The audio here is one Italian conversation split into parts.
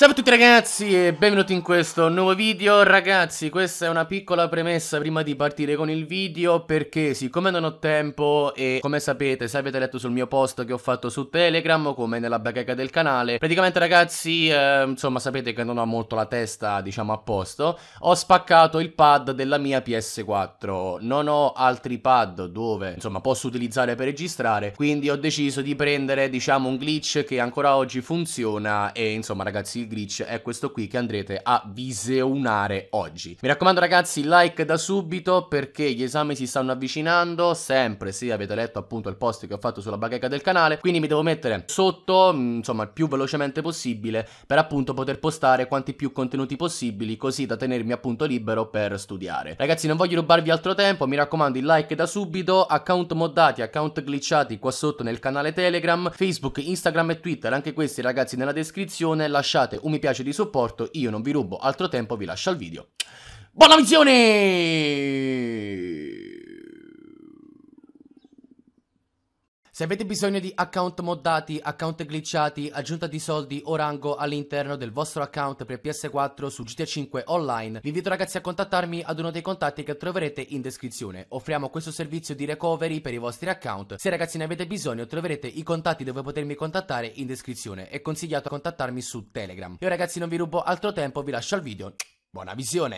Salve a tutti ragazzi e benvenuti in questo nuovo video Ragazzi questa è una piccola premessa prima di partire con il video Perché siccome non ho tempo e come sapete se avete letto sul mio post che ho fatto su Telegram Come nella bacheca del canale Praticamente ragazzi eh, insomma sapete che non ho molto la testa diciamo a posto Ho spaccato il pad della mia PS4 Non ho altri pad dove insomma posso utilizzare per registrare Quindi ho deciso di prendere diciamo un glitch che ancora oggi funziona E insomma ragazzi il glitch è questo qui che andrete a visionare oggi. Mi raccomando ragazzi, like da subito perché gli esami si stanno avvicinando, sempre se avete letto appunto il post che ho fatto sulla bacheca del canale, quindi mi devo mettere sotto, mm, insomma, il più velocemente possibile per appunto poter postare quanti più contenuti possibili, così da tenermi appunto libero per studiare. Ragazzi, non voglio rubarvi altro tempo, mi raccomando il like da subito, account moddati, account glitchati qua sotto nel canale Telegram, Facebook, Instagram e Twitter, anche questi ragazzi nella descrizione, lasciate un mi piace di supporto, io non vi rubo altro tempo, vi lascio al video. Buona visione! Se avete bisogno di account moddati, account glitchati, aggiunta di soldi o rango all'interno del vostro account per PS4 su GTA 5 Online, vi invito ragazzi a contattarmi ad uno dei contatti che troverete in descrizione. Offriamo questo servizio di recovery per i vostri account. Se ragazzi ne avete bisogno troverete i contatti dove potermi contattare in descrizione. È consigliato contattarmi su Telegram. Io ragazzi non vi rubo altro tempo, vi lascio al video. Buona visione!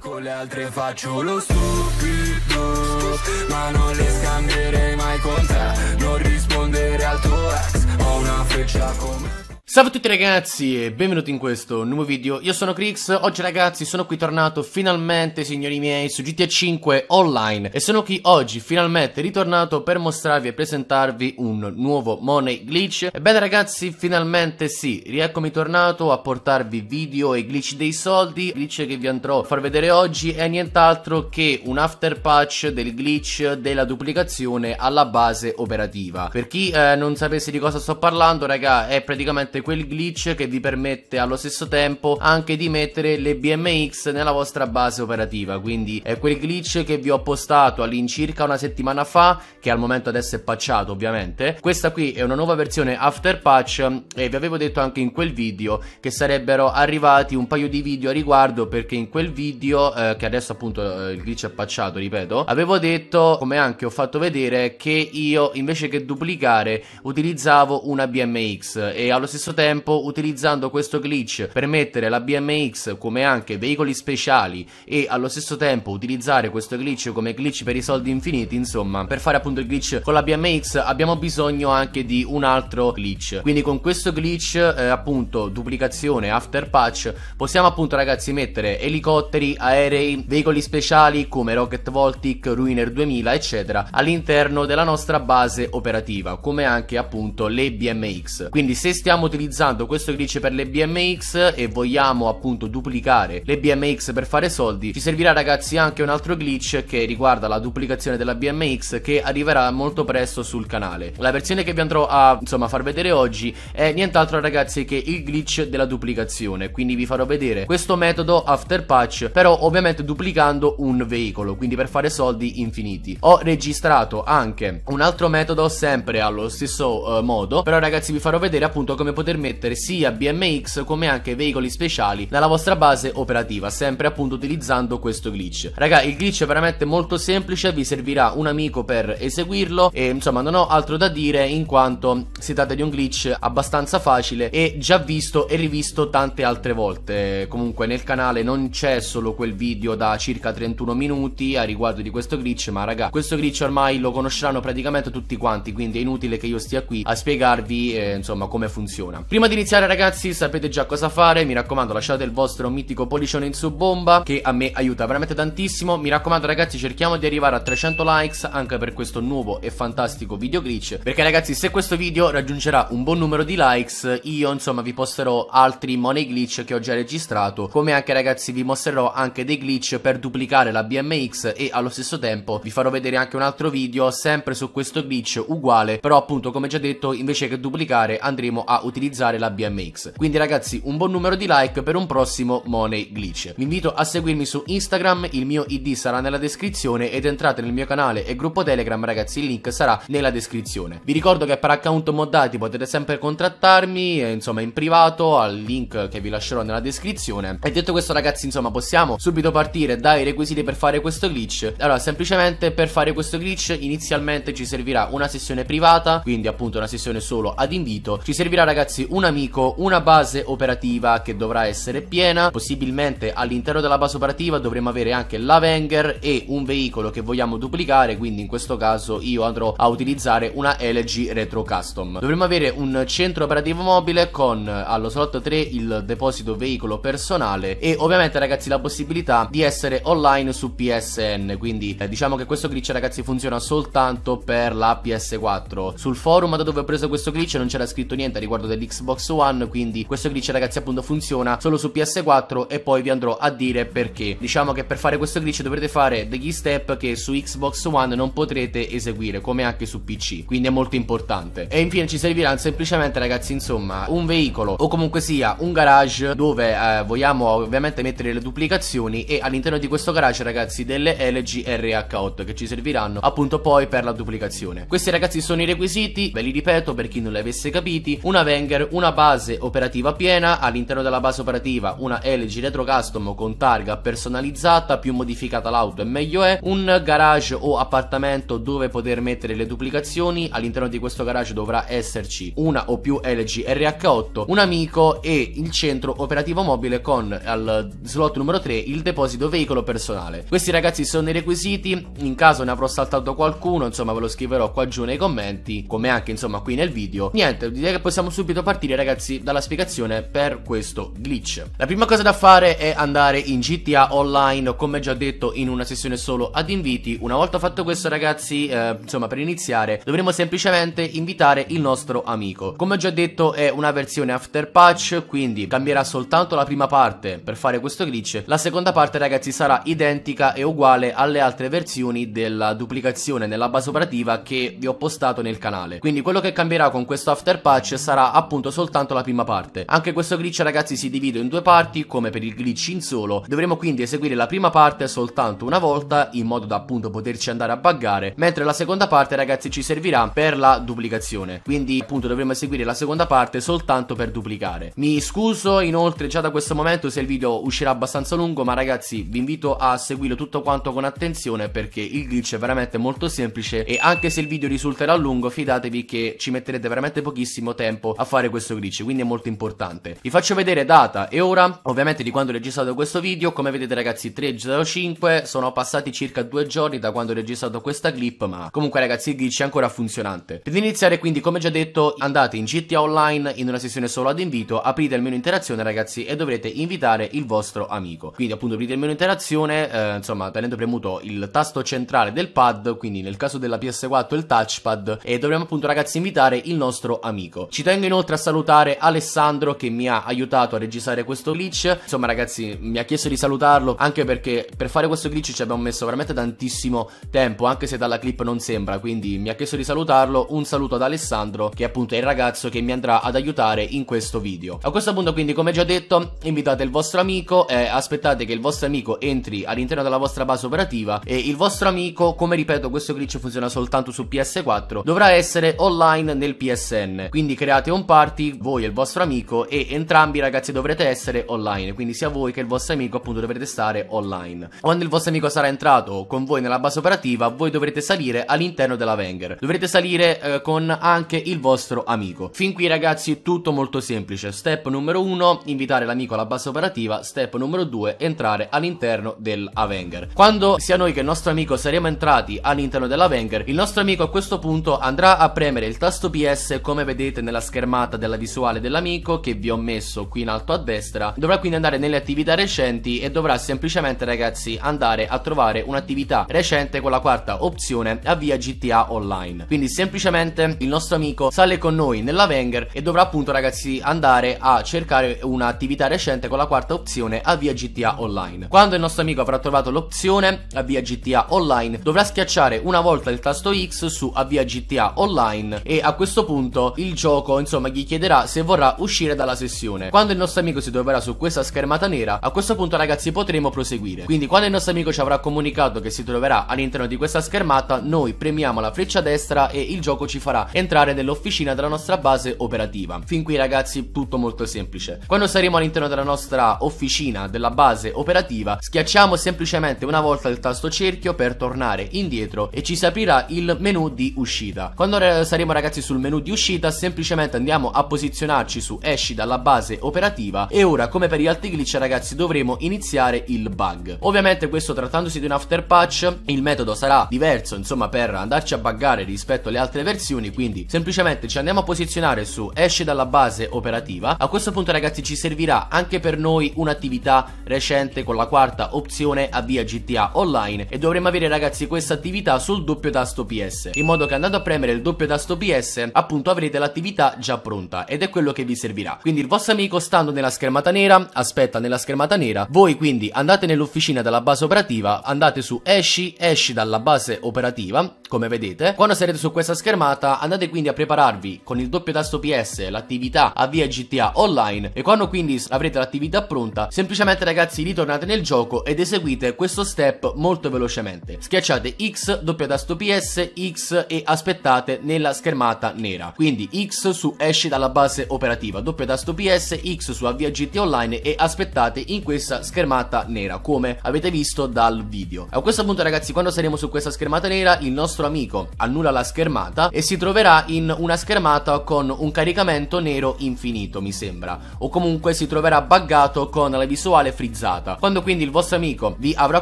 Con le altre faccio lo stupido bluff Ma non le scambierei mai con te Non rispondere al tuo ex Ho una freccia come Salve a tutti ragazzi e benvenuti in questo nuovo video, io sono Crix, oggi ragazzi sono qui tornato finalmente signori miei su GTA 5 Online e sono qui oggi finalmente ritornato per mostrarvi e presentarvi un nuovo Money Glitch Ebbene ragazzi finalmente sì, rieccomi tornato a portarvi video e glitch dei soldi, glitch che vi andrò a far vedere oggi è nient'altro che un after patch del glitch della duplicazione alla base operativa Per chi eh, non sapesse di cosa sto parlando raga è praticamente praticamente quel glitch che vi permette allo stesso tempo anche di mettere le BMX nella vostra base operativa quindi è quel glitch che vi ho postato all'incirca una settimana fa che al momento adesso è patchato ovviamente questa qui è una nuova versione after patch e vi avevo detto anche in quel video che sarebbero arrivati un paio di video a riguardo perché in quel video eh, che adesso appunto eh, il glitch è patchato ripeto avevo detto come anche ho fatto vedere che io invece che duplicare utilizzavo una BMX e allo stesso stesso tempo utilizzando questo glitch per mettere la BMX come anche veicoli speciali e allo stesso tempo utilizzare questo glitch come glitch per i soldi infiniti insomma per fare appunto il glitch con la BMX abbiamo bisogno anche di un altro glitch quindi con questo glitch eh, appunto duplicazione after patch possiamo appunto ragazzi mettere elicotteri aerei veicoli speciali come Rocket Voltic Ruiner 2000 eccetera all'interno della nostra base operativa come anche appunto le BMX quindi se stiamo utilizzando utilizzando questo glitch per le BMX e vogliamo appunto duplicare le BMX per fare soldi, ci servirà ragazzi anche un altro glitch che riguarda la duplicazione della BMX che arriverà molto presto sul canale. La versione che vi andrò a insomma far vedere oggi è nient'altro ragazzi che il glitch della duplicazione, quindi vi farò vedere questo metodo after patch, però ovviamente duplicando un veicolo, quindi per fare soldi infiniti. Ho registrato anche un altro metodo sempre allo stesso uh, modo, però ragazzi vi farò vedere appunto come potete permettere sia BMX come anche veicoli speciali nella vostra base operativa, sempre appunto utilizzando questo glitch. Raga, il glitch è veramente molto semplice, vi servirà un amico per eseguirlo e insomma non ho altro da dire in quanto si tratta di un glitch abbastanza facile e già visto e rivisto tante altre volte. Comunque nel canale non c'è solo quel video da circa 31 minuti a riguardo di questo glitch, ma raga, questo glitch ormai lo conosceranno praticamente tutti quanti, quindi è inutile che io stia qui a spiegarvi eh, insomma come funziona. Prima di iniziare ragazzi sapete già cosa fare, mi raccomando lasciate il vostro mitico pollicione in su bomba che a me aiuta veramente tantissimo, mi raccomando ragazzi cerchiamo di arrivare a 300 likes anche per questo nuovo e fantastico video glitch perché ragazzi se questo video raggiungerà un buon numero di likes io insomma vi posterò altri money glitch che ho già registrato come anche ragazzi vi mostrerò anche dei glitch per duplicare la BMX e allo stesso tempo vi farò vedere anche un altro video sempre su questo glitch uguale però appunto come già detto invece che duplicare andremo a utilizzare utilizzare la BMX. Quindi ragazzi, un buon numero di like per un prossimo Money Glitch. Vi invito a seguirmi su Instagram, il mio ID sarà nella descrizione ed entrate nel mio canale e gruppo Telegram, ragazzi, il link sarà nella descrizione. Vi ricordo che per account moddati potete sempre contattarmi, insomma, in privato al link che vi lascerò nella descrizione. E detto questo, ragazzi, insomma, possiamo subito partire dai requisiti per fare questo glitch. Allora, semplicemente per fare questo glitch inizialmente ci servirà una sessione privata, quindi appunto una sessione solo ad invito. Ci servirà, ragazzi, ragazzi un amico, una base operativa che dovrà essere piena, possibilmente all'interno della base operativa dovremo avere anche la e un veicolo che vogliamo duplicare, quindi in questo caso io andrò a utilizzare una LG Retro Custom. Dovremo avere un centro operativo mobile con allo slot 3 il deposito veicolo personale e ovviamente ragazzi la possibilità di essere online su PSN, quindi eh, diciamo che questo glitch ragazzi funziona soltanto per la PS4. Sul forum da dove ho preso questo glitch non c'era scritto niente riguardo dell'X Xbox One, quindi questo glitch ragazzi appunto funziona solo su PS4 e poi vi andrò a dire perché. Diciamo che per fare questo glitch dovrete fare degli step che su Xbox One non potrete eseguire, come anche su PC, quindi è molto importante. E infine ci servirà semplicemente ragazzi insomma un veicolo o comunque sia un garage dove eh, vogliamo ovviamente mettere le duplicazioni e all'interno di questo garage ragazzi delle LG RH8 che ci serviranno appunto poi per la duplicazione. Questi ragazzi sono i requisiti, ve li ripeto per chi non li avesse capiti, una venga Stinger una base operativa piena, all'interno della base operativa una LG retro custom con targa personalizzata, più modificata l'auto e meglio è, un garage o appartamento dove poter mettere le duplicazioni, all'interno di questo garage dovrà esserci una o più LG RH8, un amico e il centro operativo mobile con al slot numero 3 il deposito veicolo personale. Questi ragazzi sono i requisiti, in caso ne avrò saltato qualcuno, insomma ve lo scriverò qua giù nei commenti, come anche insomma qui nel video. Niente, direi che possiamo subito subito partire ragazzi dalla spiegazione per questo glitch. La prima cosa da fare è andare in GTA Online, come già detto in una sessione solo ad inviti. Una volta fatto questo ragazzi, eh, insomma per iniziare, dovremo semplicemente invitare il nostro amico. Come già detto è una versione after patch, quindi cambierà soltanto la prima parte per fare questo glitch. La seconda parte ragazzi sarà identica e uguale alle altre versioni della duplicazione nella base operativa che vi ho postato nel canale. Quindi quello che cambierà con questo after patch sarà appunto appunto soltanto la prima parte. Anche questo glitch ragazzi si divide in due parti come per il glitch in solo, dovremo quindi eseguire la prima parte soltanto una volta in modo da appunto poterci andare a buggare, mentre la seconda parte ragazzi ci servirà per la duplicazione, quindi appunto dovremo eseguire la seconda parte soltanto per duplicare. Mi scuso inoltre già da questo momento se il video uscirà abbastanza lungo, ma ragazzi vi invito a seguirlo tutto quanto con attenzione perché il glitch è veramente molto semplice e anche se il video risulterà lungo fidatevi che ci metterete veramente pochissimo tempo a fare fare questo glitch, quindi è molto importante. Vi faccio vedere data e ora, ovviamente di quando ho registrato questo video, come vedete ragazzi 3.05 sono passati circa due giorni da quando ho registrato questa clip, ma comunque ragazzi il glitch è ancora funzionante. Per iniziare quindi, come già detto, andate in GTA Online in una sessione solo ad invito, aprite il menu interazione ragazzi e dovrete invitare il vostro amico. Quindi appunto aprite il menu interazione, eh, insomma tenendo premuto il tasto centrale del pad, quindi nel caso della PS4 il touchpad e dovremo appunto ragazzi invitare il nostro amico. Ci tengo inoltre oltre a salutare Alessandro che mi ha aiutato a registrare questo glitch. Insomma ragazzi mi ha chiesto di salutarlo anche perché per fare questo glitch ci abbiamo messo veramente tantissimo tempo anche se dalla clip non sembra quindi mi ha chiesto di salutarlo. Un saluto ad Alessandro che appunto è il ragazzo che mi andrà ad aiutare in questo video. A questo punto quindi come già detto invitate il vostro amico e aspettate che il vostro amico entri all'interno della vostra base operativa e il vostro amico come ripeto questo glitch funziona soltanto su PS4 dovrà essere online nel PSN quindi create un paio party, voi e il vostro amico e entrambi ragazzi dovrete essere online, quindi sia voi che il vostro amico appunto dovrete stare online. Quando il vostro amico sarà entrato con voi nella base operativa, voi dovrete salire all'interno della Venger. Dovrete salire eh, con anche il vostro amico. Fin qui ragazzi tutto molto semplice. Step numero 1, invitare l'amico alla base operativa. Step numero 2, entrare all'interno dell'Avenger. Quando sia noi che il nostro amico saremo entrati all'interno dell'Avenger, il nostro amico a questo punto andrà a premere il tasto PS come vedete nella schermata cartata della visuale dell'amico che vi ho messo qui in alto a destra dovrà quindi andare nelle attività recenti e dovrà semplicemente ragazzi andare a trovare un'attività recente con la quarta opzione avvia GTA Online quindi semplicemente il nostro amico sale con noi nella Venger e dovrà appunto ragazzi andare a cercare un'attività recente con la quarta opzione avvia GTA Online quando il nostro amico avrà trovato l'opzione avvia GTA Online dovrà schiacciare una volta il tasto X su avvia GTA Online e a questo punto il gioco insomma gli vi chiederà se vorrà uscire dalla sessione. Quando il nostro amico si troverà su questa schermata nera, a questo punto ragazzi potremo proseguire. Quindi quando il nostro amico ci avrà comunicato che si troverà all'interno di questa schermata, noi premiamo la freccia destra e il gioco ci farà entrare nell'officina della nostra base operativa. Fin qui ragazzi tutto molto semplice. Quando saremo all'interno della nostra officina della base operativa, schiacciamo semplicemente una volta il tasto cerchio per tornare indietro e ci si aprirà il menu di uscita. Quando eh, saremo ragazzi sul menu di uscita, semplicemente andiamo andiamo a posizionarci su esci dalla base operativa e ora come per gli altri glitch ragazzi dovremo iniziare il bug. Ovviamente questo trattandosi di un after patch il metodo sarà diverso insomma per andarci a buggare rispetto alle altre versioni quindi semplicemente ci andiamo a posizionare su esci dalla base operativa. A questo punto ragazzi ci servirà anche per noi un'attività recente con la quarta opzione avvia GTA online e dovremo avere ragazzi questa attività sul doppio tasto PS in modo che andando a premere il doppio tasto PS appunto avrete l'attività già pronta pronta ed è quello che vi servirà. Quindi il vostro amico stando nella schermata nera, aspetta nella schermata nera, voi quindi andate nell'officina dalla base operativa, andate su esci, esci dalla base operativa, come vedete. Quando sarete su questa schermata andate quindi a prepararvi con il doppio tasto PS l'attività avvia GTA online e quando quindi avrete l'attività pronta, semplicemente ragazzi ritornate nel gioco ed eseguite questo step molto velocemente. Schiacciate X, doppio tasto PS, X e aspettate nella schermata nera. Quindi X su esci esce dalla base operativa. doppio tasto PS, X su avvia GT Online e aspettate in questa schermata nera, come avete visto dal video. A questo punto ragazzi, quando saremo su questa schermata nera, il nostro amico annulla la schermata e si troverà in una schermata con un caricamento nero infinito, mi sembra. O comunque si troverà buggato con la visuale frizzata. Quando quindi il vostro amico vi avrà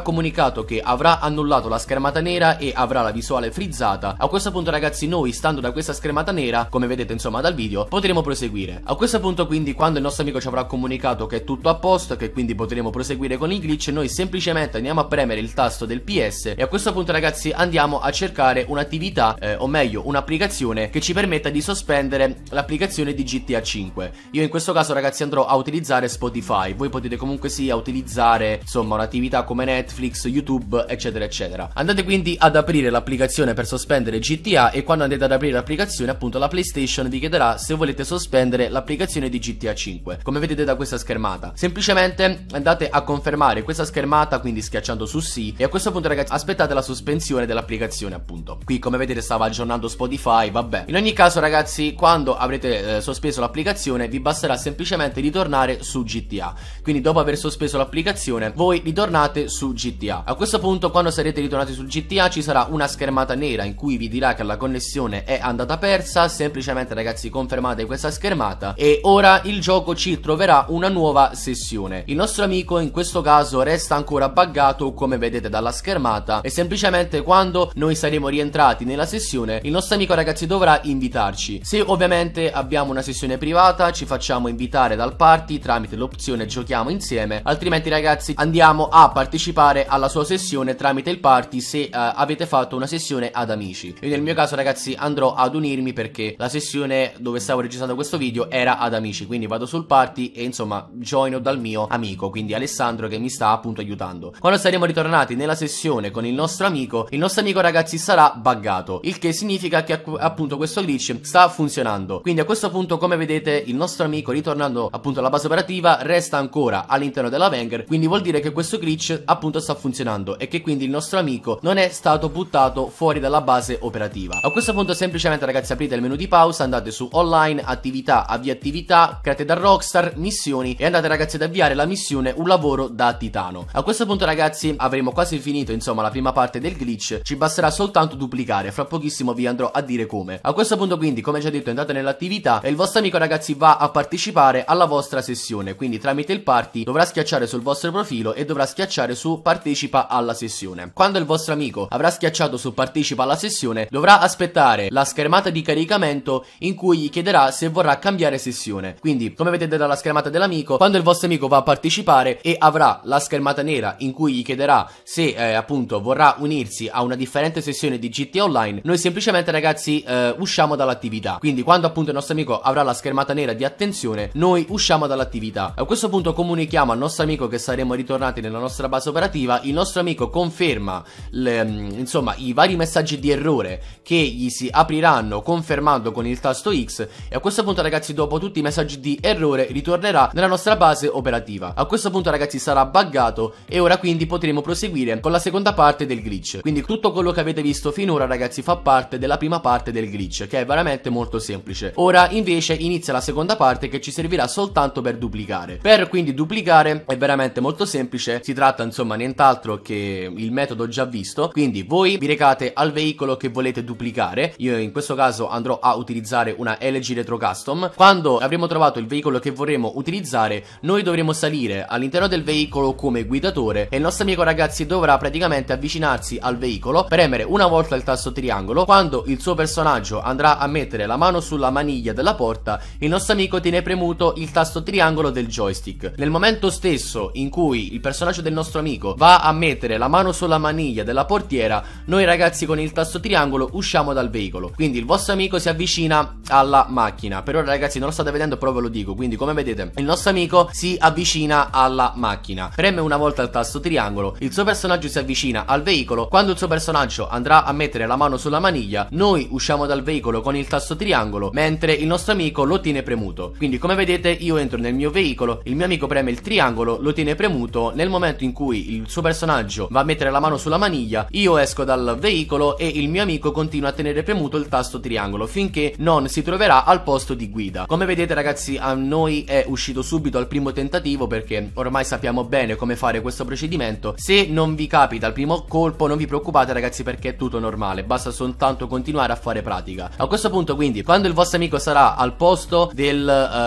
comunicato che avrà annullato la schermata nera e avrà la visuale frizzata, a questo punto ragazzi noi, stando da questa schermata nera, come vedete insomma dal video, potremo proseguire. A questo punto quindi quando il nostro amico ci avrà comunicato che è tutto a posto, che quindi potremo proseguire con il glitch, noi semplicemente andiamo a premere il tasto del PS e a questo punto ragazzi andiamo a cercare un'attività, eh, o meglio un'applicazione che ci permetta di sospendere l'applicazione di GTA 5. Io in questo caso ragazzi andrò a utilizzare Spotify, voi potete comunque sia utilizzare insomma un'attività come Netflix, YouTube eccetera eccetera. Andate quindi ad aprire l'applicazione per sospendere GTA e quando andate ad aprire l'applicazione appunto la PlayStation vi chiederà se volete sospendere l'applicazione di GTA 5 come vedete da questa schermata semplicemente andate a confermare questa schermata quindi schiacciando su sì e a questo punto ragazzi aspettate la sospensione dell'applicazione appunto qui come vedete stava aggiornando Spotify vabbè in ogni caso ragazzi quando avrete eh, sospeso l'applicazione vi basterà semplicemente ritornare su GTA quindi dopo aver sospeso l'applicazione voi ritornate su GTA a questo punto quando sarete ritornati su GTA ci sarà una schermata nera in cui vi dirà che la connessione è andata persa semplicemente ragazzi confermate fermata di questa schermata e ora il gioco ci troverà una nuova sessione. Il nostro amico in questo caso resta ancora buggato come vedete dalla schermata e semplicemente quando noi saremo rientrati nella sessione il nostro amico ragazzi dovrà invitarci. Se ovviamente abbiamo una sessione privata ci facciamo invitare dal party tramite l'opzione giochiamo insieme altrimenti ragazzi andiamo a partecipare alla sua sessione tramite il party se uh, avete fatto una sessione ad amici. Io nel mio caso ragazzi andrò ad unirmi perché la sessione dove stavo stavo registrando questo video era ad amici, quindi vado sul party e insomma joino dal mio amico, quindi Alessandro che mi sta appunto aiutando. Quando saremo ritornati nella sessione con il nostro amico, il nostro amico ragazzi sarà buggato, il che significa che appunto questo glitch sta funzionando. Quindi a questo punto come vedete il nostro amico ritornando appunto alla base operativa resta ancora all'interno della Venger, quindi vuol dire che questo glitch appunto sta funzionando e che quindi il nostro amico non è stato buttato fuori dalla base operativa. A questo punto semplicemente ragazzi aprite il menu di pausa, andate su online online, attività, avvia attività, create da Rockstar, missioni e andate ragazzi ad avviare la missione Un lavoro da titano. A questo punto ragazzi avremo quasi finito insomma la prima parte del glitch, ci basterà soltanto duplicare, fra pochissimo vi andrò a dire come. A questo punto quindi come già detto andate nell'attività e il vostro amico ragazzi va a partecipare alla vostra sessione, quindi tramite il party dovrà schiacciare sul vostro profilo e dovrà schiacciare su partecipa alla sessione. Quando il vostro amico avrà schiacciato su partecipa alla sessione dovrà aspettare la schermata di caricamento in cui gli chiederà deciderà se vorrà cambiare sessione. Quindi, come vedete dalla schermata dell'amico, quando il vostro amico va a partecipare e avrà la schermata nera in cui gli chiederà se eh, appunto vorrà unirsi a una differente sessione di GTA Online, noi semplicemente ragazzi eh, usciamo dall'attività. Quindi quando appunto il nostro amico avrà la schermata nera di attenzione, noi usciamo dall'attività. A questo punto comunichiamo al nostro amico che saremo ritornati nella nostra base operativa, il nostro amico conferma le, mm, insomma i vari messaggi di errore che gli si apriranno confermando con il tasto X e a questo punto ragazzi dopo tutti i messaggi di errore ritornerà nella nostra base operativa. A questo punto ragazzi sarà buggato e ora quindi potremo proseguire con la seconda parte del glitch. Quindi tutto quello che avete visto finora ragazzi fa parte della prima parte del glitch che è veramente molto semplice. Ora invece inizia la seconda parte che ci servirà soltanto per duplicare. Per quindi duplicare è veramente molto semplice, si tratta insomma nient'altro che il metodo già visto, quindi voi vi recate al veicolo che volete duplicare, io in questo caso andrò a utilizzare una LG Retro Custom, quando avremo trovato il veicolo che vorremmo utilizzare, noi dovremo salire all'interno del veicolo come guidatore e il nostro amico ragazzi dovrà praticamente avvicinarsi al veicolo, premere una volta il tasto triangolo, quando il suo personaggio andrà a mettere la mano sulla maniglia della porta, il nostro amico tiene premuto il tasto triangolo del joystick. Nel momento stesso in cui il personaggio del nostro amico va a mettere la mano sulla maniglia della portiera, noi ragazzi con il tasto triangolo usciamo dal veicolo, quindi il vostro amico si avvicina alla maniglia macchina. Per ora, ragazzi, non lo state vedendo, però ve lo dico. Quindi, come vedete, il nostro amico si avvicina alla macchina. Preme una volta il tasto triangolo, il suo personaggio si avvicina al veicolo. Quando il suo personaggio andrà a mettere la mano sulla maniglia, noi usciamo dal veicolo con il tasto triangolo, mentre il nostro amico lo tiene premuto. Quindi, come vedete, io entro nel mio veicolo, il mio amico preme il triangolo, lo tiene premuto. Nel momento in cui il suo personaggio va a mettere la mano sulla maniglia, io esco dal veicolo e il mio amico continua a tenere premuto il tasto triangolo finché non si troverà al posto di guida. Come vedete ragazzi a noi è uscito subito al primo tentativo perché ormai sappiamo bene come fare questo procedimento. Se non vi capita al primo colpo non vi preoccupate ragazzi perché è tutto normale, basta soltanto continuare a fare pratica. A questo punto quindi quando il vostro amico sarà al posto del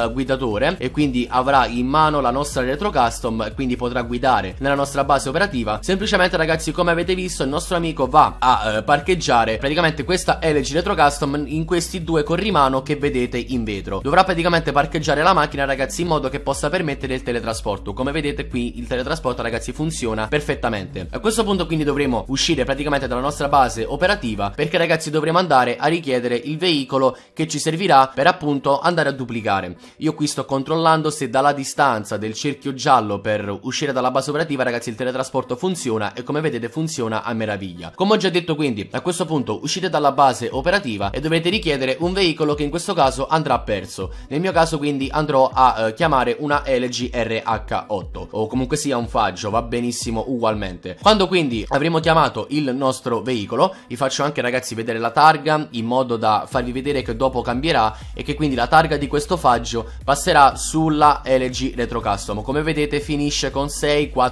uh, guidatore e quindi avrà in mano la nostra retro custom quindi potrà guidare nella nostra base operativa, semplicemente ragazzi come avete visto il nostro amico va a uh, parcheggiare praticamente questa LG retro custom in questi due corrimano che vedete vedete in vetro dovrà praticamente parcheggiare la macchina ragazzi in modo che possa permettere il teletrasporto come vedete qui il teletrasporto ragazzi funziona perfettamente a questo punto quindi dovremo uscire praticamente dalla nostra base operativa perché ragazzi dovremo andare a richiedere il veicolo che ci servirà per appunto andare a duplicare io qui sto controllando se dalla distanza del cerchio giallo per uscire dalla base operativa ragazzi il teletrasporto funziona e come vedete funziona a meraviglia come ho già detto quindi a questo punto uscite dalla base operativa e dovrete richiedere un veicolo che in questo caso caso andrà perso. Nel mio caso quindi andrò a eh, chiamare una LG RH8 o comunque sia un faggio, va benissimo ugualmente. Quando quindi avremo chiamato il nostro veicolo, vi faccio anche ragazzi vedere la targa in modo da farvi vedere che dopo cambierà e che quindi la targa di questo faggio passerà sulla LG Retro Custom. Come vedete finisce con 640.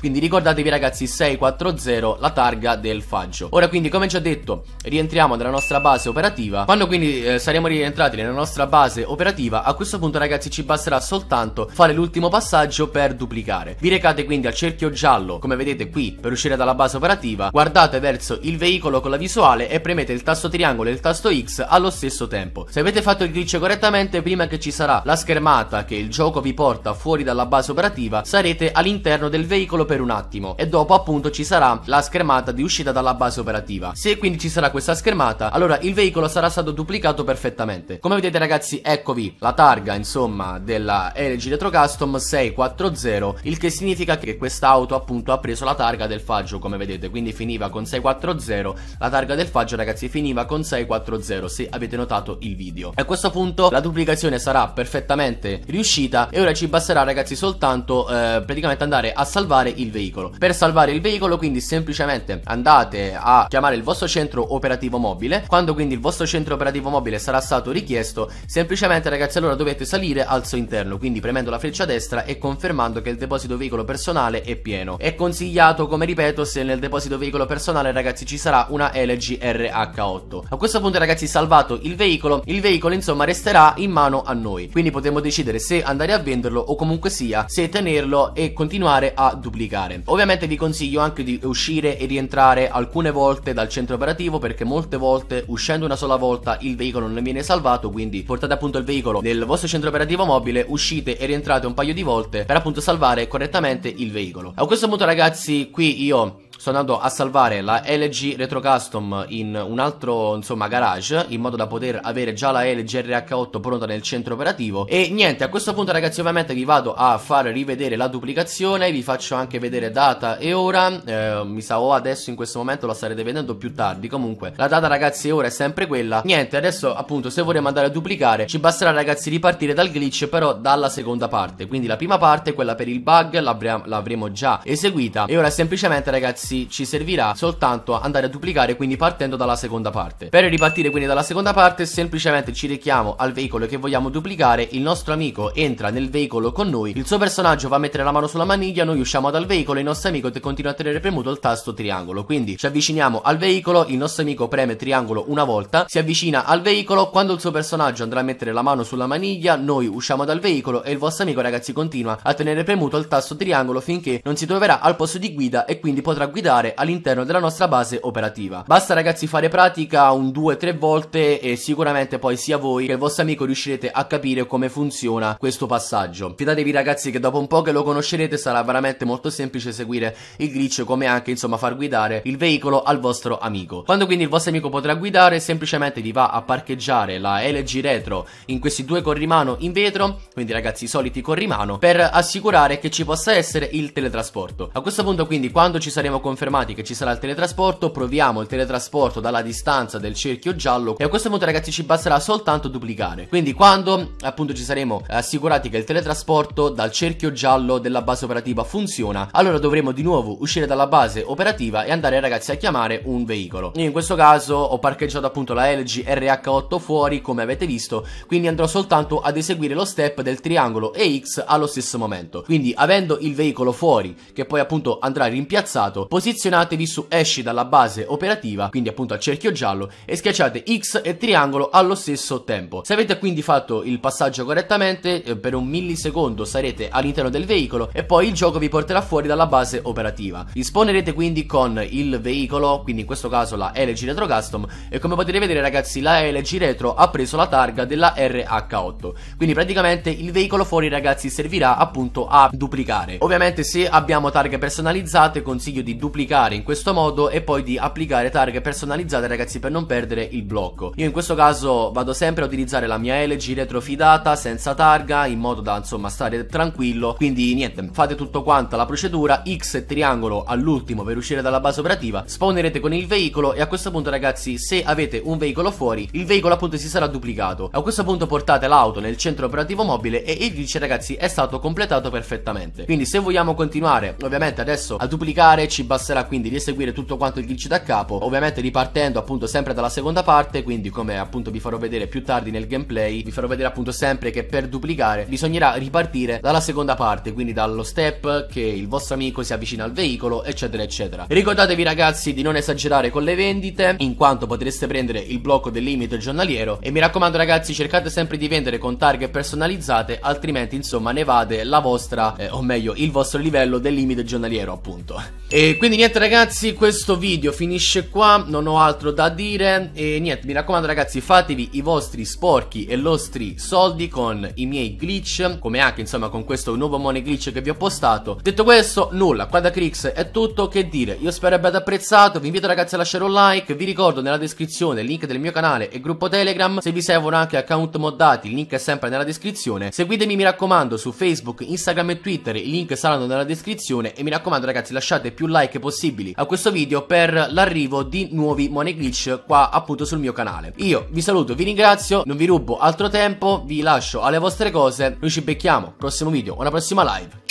Quindi ricordatevi ragazzi 640 la targa del faggio. Ora quindi come già detto rientriamo nella nostra base operativa. Quando quindi eh, saremo rientrati rientrati nella nostra base operativa, a questo punto ragazzi ci basterà soltanto fare l'ultimo passaggio per duplicare. Vi recate quindi al cerchio giallo, come vedete qui, per uscire dalla base operativa, guardate verso il veicolo con la visuale e premete il tasto triangolo e il tasto X allo stesso tempo. Se avete fatto il glitch correttamente, prima che ci sarà la schermata che il gioco vi porta fuori dalla base operativa, sarete all'interno del veicolo per un attimo e dopo appunto ci sarà la schermata di uscita dalla base operativa. Se quindi ci sarà questa schermata, allora il veicolo sarà stato duplicato perfettamente sicuramente. Come vedete ragazzi, eccovi la targa insomma della LG Retro Custom 640, il che significa che quest'auto appunto ha preso la targa del faggio come vedete, quindi finiva con 640, la targa del faggio ragazzi finiva con 640 se avete notato il video. a questo punto la duplicazione sarà perfettamente riuscita e ora ci basterà ragazzi soltanto eh, praticamente andare a salvare il veicolo. Per salvare il veicolo quindi semplicemente andate a chiamare il vostro centro operativo mobile, quando quindi il vostro centro operativo mobile sarà salvato stato richiesto, semplicemente ragazzi allora dovete salire al suo interno, quindi premendo la freccia destra e confermando che il deposito veicolo personale è pieno. È consigliato, come ripeto, se nel deposito veicolo personale ragazzi ci sarà una LG RH8. A questo punto ragazzi salvato il veicolo, il veicolo insomma resterà in mano a noi, quindi potremo decidere se andare a venderlo o comunque sia se tenerlo e continuare a duplicare. Ovviamente vi consiglio anche di uscire e rientrare alcune volte dal centro operativo perché molte volte uscendo una sola volta il veicolo non viene salvato, quindi portate appunto il veicolo nel vostro centro operativo mobile, uscite e rientrate un paio di volte per appunto salvare correttamente il veicolo. A questo punto ragazzi qui io sto andando a salvare la LG Retro Custom in un altro insomma garage in modo da poter avere già la LG RH8 pronta nel centro operativo e niente a questo punto ragazzi ovviamente vi vado a far rivedere la duplicazione vi faccio anche vedere data e ora eh, mi sa o adesso in questo momento la starete vedendo più tardi comunque la data ragazzi ora è sempre quella niente adesso appunto se vorremmo andare a duplicare ci basterà ragazzi ripartire dal glitch però dalla seconda parte quindi la prima parte quella per il bug l'avremo già eseguita e ora semplicemente ragazzi ragazzi ci servirà soltanto andare a duplicare quindi partendo dalla seconda parte per ripartire quindi dalla seconda parte semplicemente ci richiamo al veicolo che vogliamo duplicare il nostro amico entra nel veicolo con noi il suo personaggio va a mettere la mano sulla maniglia noi usciamo dal veicolo il nostro amico continua a tenere premuto il tasto triangolo quindi ci avviciniamo al veicolo il nostro amico preme triangolo una volta si avvicina al veicolo quando il suo personaggio andrà a mettere la mano sulla maniglia noi usciamo dal veicolo e il vostro amico ragazzi continua a tenere premuto il tasto triangolo finché non si troverà al posto di guida e quindi potrà guidare all'interno della nostra base operativa. Basta ragazzi fare pratica un 2-3 volte e sicuramente poi sia voi che il vostro amico riuscirete a capire come funziona questo passaggio. Fidatevi ragazzi che dopo un po' che lo conoscerete sarà veramente molto semplice seguire il glitch come anche insomma far guidare il veicolo al vostro amico. Quando quindi il vostro amico potrà guidare semplicemente vi va a parcheggiare la LG Retro in questi due corrimano in vetro, quindi ragazzi i soliti corrimano, per assicurare che ci possa essere il teletrasporto. A questo punto quindi quando ci saremo confermati che ci sarà il teletrasporto, proviamo il teletrasporto dalla distanza del cerchio giallo e a questo punto ragazzi ci basterà soltanto duplicare. Quindi quando appunto ci saremo assicurati che il teletrasporto dal cerchio giallo della base operativa funziona, allora dovremo di nuovo uscire dalla base operativa e andare ragazzi a chiamare un veicolo. Io in questo caso ho parcheggiato appunto la LG RH8 fuori come avete visto, quindi andrò soltanto ad eseguire lo step del triangolo EX allo stesso momento. Quindi avendo il veicolo fuori che poi appunto andrà rimpiazzato posizionatevi su esci dalla base operativa, quindi appunto al cerchio giallo, e schiacciate X e triangolo allo stesso tempo. Se avete quindi fatto il passaggio correttamente, eh, per un millisecondo sarete all'interno del veicolo e poi il gioco vi porterà fuori dalla base operativa. Disponerete quindi con il veicolo, quindi in questo caso la LG Retro Custom, e come potete vedere ragazzi la LG Retro ha preso la targa della RH8, quindi praticamente il veicolo fuori ragazzi servirà appunto a duplicare. Ovviamente se abbiamo targhe personalizzate consiglio di duplicare in questo modo e poi di applicare targhe personalizzate ragazzi per non perdere il blocco io in questo caso vado sempre a utilizzare la mia LG retrofidata senza targa in modo da insomma stare tranquillo quindi niente fate tutto quanto la procedura X e triangolo all'ultimo per uscire dalla base operativa spawnerete con il veicolo e a questo punto ragazzi se avete un veicolo fuori il veicolo appunto si sarà duplicato a questo punto portate l'auto nel centro operativo mobile e il glitch ragazzi è stato completato perfettamente quindi se vogliamo continuare ovviamente adesso a duplicare ci basta basterà quindi rieseguire tutto quanto il glitch da capo, ovviamente ripartendo appunto sempre dalla seconda parte, quindi come appunto vi farò vedere più tardi nel gameplay, vi farò vedere appunto sempre che per duplicare bisognerà ripartire dalla seconda parte, quindi dallo step che il vostro amico si avvicina al veicolo, eccetera eccetera. Ricordatevi ragazzi di non esagerare con le vendite, in quanto potreste prendere il blocco del limite giornaliero e mi raccomando ragazzi cercate sempre di vendere con targhe personalizzate, altrimenti insomma ne vade la vostra, eh, o meglio il vostro livello del limite giornaliero appunto. E quindi quindi niente ragazzi questo video finisce qua non ho altro da dire e niente mi raccomando ragazzi fatevi i vostri sporchi e vostri soldi con i miei glitch come anche insomma con questo nuovo money glitch che vi ho postato detto questo nulla qua da Crix è tutto che dire io spero abbiate apprezzato vi invito ragazzi a lasciare un like vi ricordo nella descrizione il link del mio canale e gruppo telegram se vi servono anche account moddati il link è sempre nella descrizione seguitemi mi raccomando su Facebook Instagram e Twitter i link saranno nella descrizione e mi raccomando ragazzi lasciate più like like possibili a questo video per l'arrivo di nuovi money glitch qua appunto sul mio canale. Io vi saluto, vi ringrazio, non vi rubo altro tempo, vi lascio alle vostre cose, noi ci becchiamo, prossimo video, una prossima live.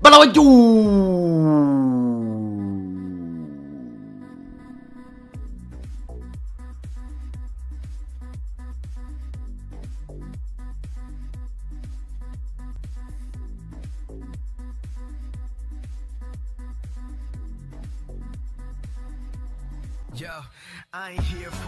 Bella I ain't here for